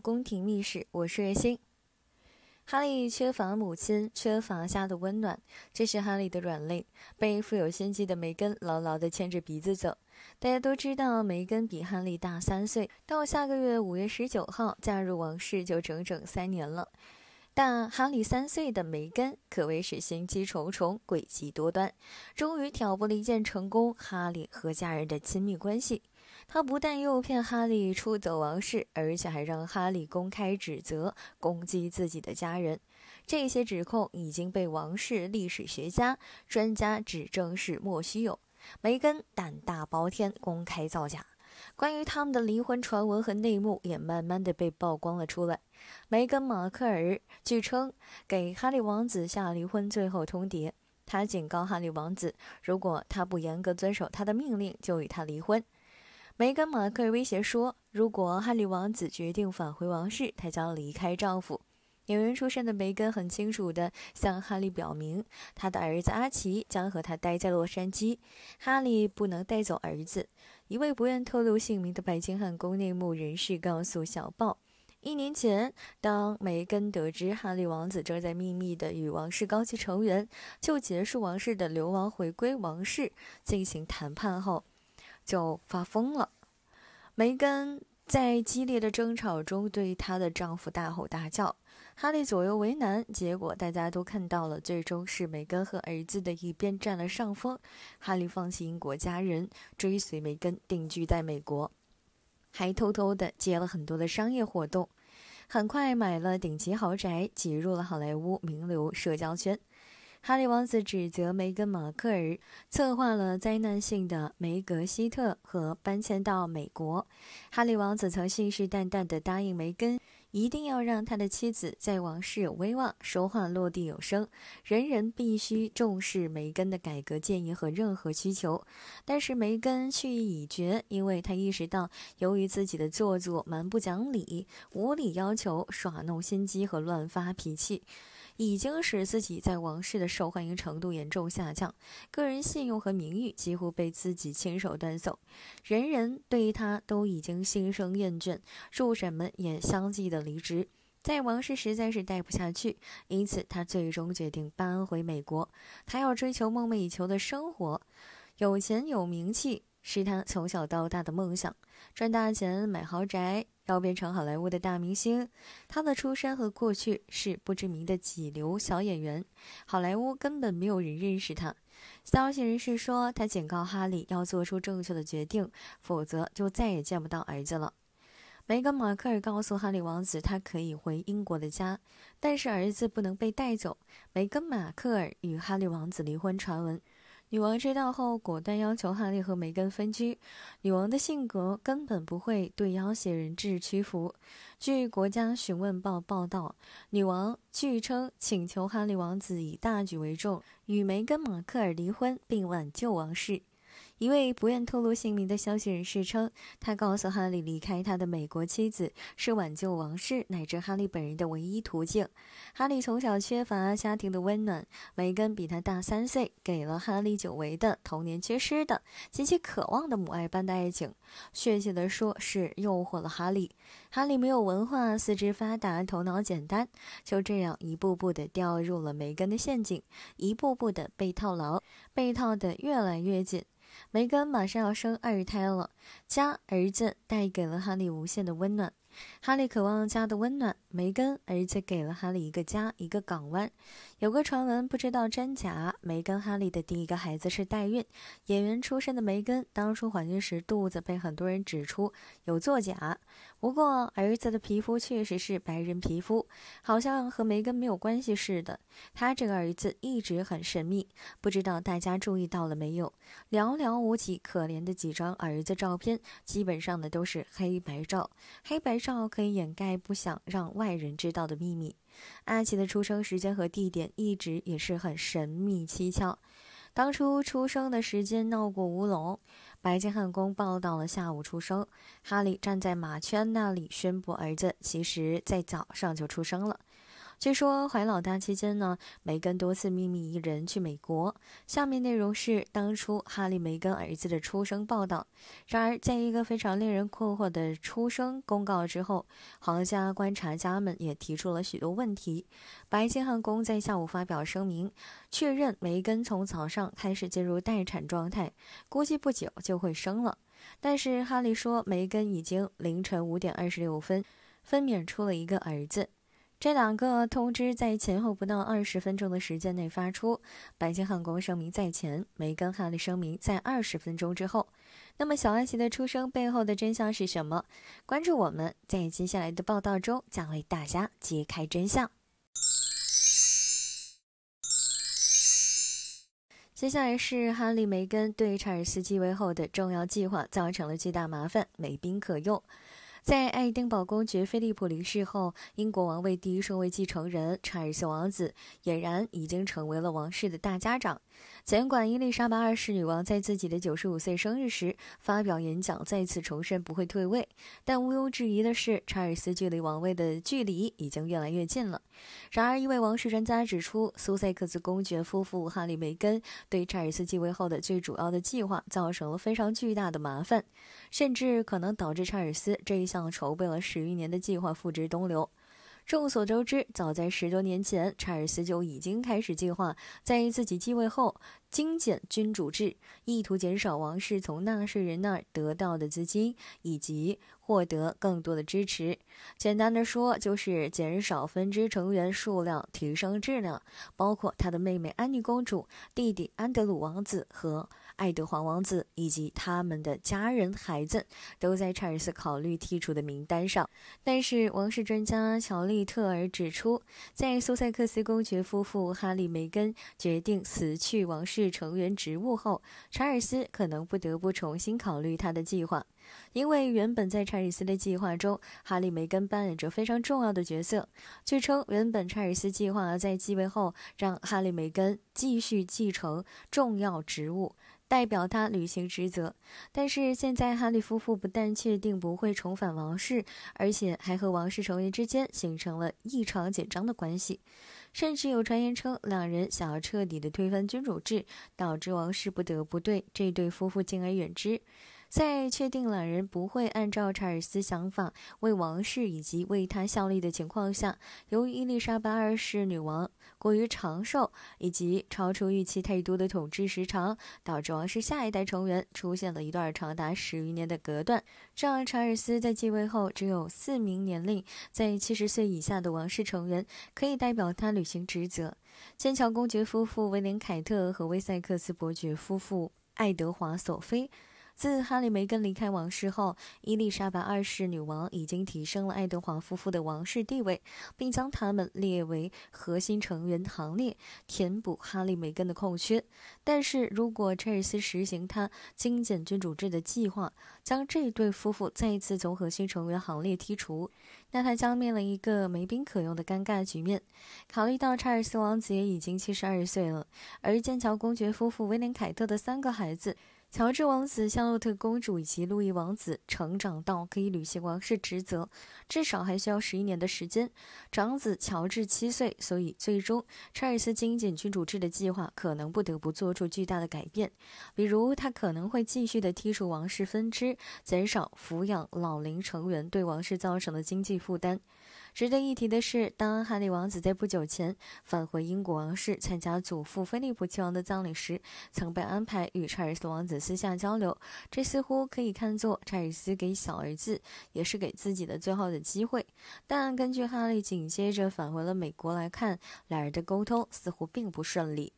宫廷秘史，我是月星。哈利缺乏母亲，缺乏家的温暖，这是哈利的软肋，被富有心机的梅根牢牢地牵着鼻子走。大家都知道，梅根比哈利大三岁，到下个月五月十九号嫁入王室就整整三年了。但哈利三岁的梅根可谓是心机重重，诡计多端，终于挑拨了一件成功哈利和家人的亲密关系。他不但诱骗哈利出走王室，而且还让哈利公开指责攻击自己的家人。这些指控已经被王室历史学家专家指证是莫须有。梅根胆大包天，公开造假。关于他们的离婚传闻和内幕也慢慢的被曝光了出来。梅根·马克尔据称给哈利王子下离婚最后通牒，他警告哈利王子，如果他不严格遵守他的命令，就与他离婚。梅根·马克威胁说：“如果哈利王子决定返回王室，他将离开丈夫。”演员出身的梅根很清楚地向哈利表明，他的儿子阿奇将和他待在洛杉矶，哈利不能带走儿子。一位不愿透露姓名的白金汉宫内幕人士告诉小报，一年前，当梅根得知哈利王子正在秘密地与王室高级成员就结束王室的流亡、回归王室进行谈判后。就发疯了。梅根在激烈的争吵中对她的丈夫大吼大叫，哈利左右为难，结果大家都看到了，最终是梅根和儿子的一边占了上风。哈利放弃英国家人，追随梅根定居在美国，还偷偷的接了很多的商业活动，很快买了顶级豪宅，挤入了好莱坞名流社交圈。哈利王子指责梅根·马克尔策划了灾难性的梅格希特和搬迁到美国。哈利王子曾信誓旦旦地答应梅根，一定要让他的妻子在王室有威望，说话落地有声，人人必须重视梅根的改革建议和任何需求。但是梅根去意已决，因为他意识到，由于自己的做作、蛮不讲理、无理要求、耍弄心机和乱发脾气。已经使自己在王室的受欢迎程度严重下降，个人信用和名誉几乎被自己亲手断送，人人对他都已经心生厌倦，助手们也相继的离职，在王室实在是待不下去，因此他最终决定搬回美国，他要追求梦寐以求的生活，有钱有名气。是他从小到大的梦想，赚大钱买豪宅，要变成好莱坞的大明星。他的出身和过去是不知名的几流小演员，好莱坞根本没有人认识他。消息人士说，他警告哈利要做出正确的决定，否则就再也见不到儿子了。梅根·马克尔告诉哈利王子，他可以回英国的家，但是儿子不能被带走。梅根·马克尔与哈利王子离婚传闻。女王知道后果断要求哈利和梅根分居。女王的性格根本不会对要挟人质屈服。据《国家询问报》报道，女王据称请求哈利王子以大局为重，与梅根·马克尔离婚，并挽救王室。一位不愿透露姓名的消息人士称，他告诉哈利离开他的美国妻子是挽救王室乃至哈利本人的唯一途径。哈利从小缺乏家庭的温暖，梅根比他大三岁，给了哈利久违的童年缺失的极其渴望的母爱般的爱情。确切的说，是诱惑了哈利。哈利没有文化，四肢发达，头脑简单，就这样一步步的掉入了梅根的陷阱，一步步的被套牢，被套的越来越紧。梅根马上要生二胎了，家儿子带给了哈利无限的温暖。哈利渴望家的温暖，梅根儿子给了哈利一个家，一个港湾。有个传闻，不知道真假。梅根哈利的第一个孩子是代孕。演员出身的梅根，当初怀孕时肚子被很多人指出有作假。不过儿子的皮肤确实是白人皮肤，好像和梅根没有关系似的。他这个儿子一直很神秘，不知道大家注意到了没有？寥寥无几，可怜的几张儿子照片，基本上呢都是黑白照，黑白照。可以掩盖不想让外人知道的秘密。阿奇的出生时间和地点一直也是很神秘蹊跷。当初出生的时间闹过乌龙，白金汉宫报道了下午出生，哈利站在马圈那里宣布儿子其实在早上就出生了。据说怀老大期间呢，梅根多次秘密一人去美国。下面内容是当初哈利梅根儿子的出生报道。然而，在一个非常令人困惑的出生公告之后，皇家观察家们也提出了许多问题。白金汉宫在下午发表声明，确认梅根从早上开始进入待产状态，估计不久就会生了。但是哈利说，梅根已经凌晨五点二十六分分娩出了一个儿子。这两个通知在前后不到二十分钟的时间内发出，白金汉宫声明在前，梅根·哈利声明在二十分钟之后。那么，小安琪的出生背后的真相是什么？关注我们，在接下来的报道中将为大家揭开真相。接下来是哈利·梅根对查尔斯继位后的重要计划造成了巨大麻烦，没兵可用。在爱丁堡公爵菲利普离世后，英国王位第一顺位继承人查尔斯王子俨然已经成为了王室的大家长。尽管伊丽莎白二世女王在自己的九十五岁生日时发表演讲，再次重申不会退位，但毋庸置疑的是，查尔斯距离王位的距离已经越来越近了。然而，一位王室专家指出，苏塞克斯公爵夫妇哈利梅根对查尔斯继位后的最主要的计划造成了非常巨大的麻烦，甚至可能导致查尔斯这一。像筹备了十余年的计划付之东流。众所周知，早在十多年前，查尔斯就已经开始计划，在自己继位后精简君主制，意图减少王室从纳税人那儿得到的资金，以及获得更多的支持。简单的说，就是减少分支成员数量，提升质量，包括他的妹妹安妮公主、弟弟安德鲁王子和。爱德华王子以及他们的家人孩子都在查尔斯考虑剔除的名单上，但是王室专家乔利特尔指出，在苏塞克斯公爵夫妇哈利梅根决定辞去王室成员职务后，查尔斯可能不得不重新考虑他的计划。因为原本在查尔斯的计划中，哈利梅根扮演着非常重要的角色。据称，原本查尔斯计划在继位后，让哈利梅根继续继承重要职务，代表他履行职责。但是现在，哈利夫妇不但确定不会重返王室，而且还和王室成员之间形成了异常紧张的关系。甚至有传言称，两人想要彻底的推翻君主制，导致王室不得不对这对夫妇敬而远之。在确定两人不会按照查尔斯想法为王室以及为他效力的情况下，由于伊丽莎白二世女王过于长寿以及超出预期太多的统治时长，导致王室下一代成员出现了一段长达十余年的隔断。这样，查尔斯在继位后，只有四名年龄在七十岁以下的王室成员可以代表他履行职责：剑桥公爵夫妇威廉凯特和威塞克斯伯爵夫妇爱德华索菲。自哈利·梅根离开王室后，伊丽莎白二世女王已经提升了爱德华夫妇的王室地位，并将他们列为核心成员行列，填补哈利·梅根的空缺。但是如果查尔斯实行他精简君主制的计划，将这对夫妇再一次从核心成员行列剔除，那他将面临一个没兵可用的尴尬局面。考虑到查尔斯王子也已经七十二岁了，而剑桥公爵夫妇威廉·凯特的三个孩子。乔治王子、夏洛特公主以及路易王子成长到可以履行王室职责，至少还需要十一年的时间。长子乔治七岁，所以最终查尔斯精简君主制的计划可能不得不做出巨大的改变，比如他可能会继续的剔除王室分支，减少抚养老龄成员对王室造成的经济负担。值得一提的是，当哈利王子在不久前返回英国王室参加祖父菲利普亲王的葬礼时，曾被安排与查尔斯王子私下交流。这似乎可以看作查尔斯给小儿子，也是给自己的最后的机会。但根据哈利紧接着返回了美国来看，两人的沟通似乎并不顺利。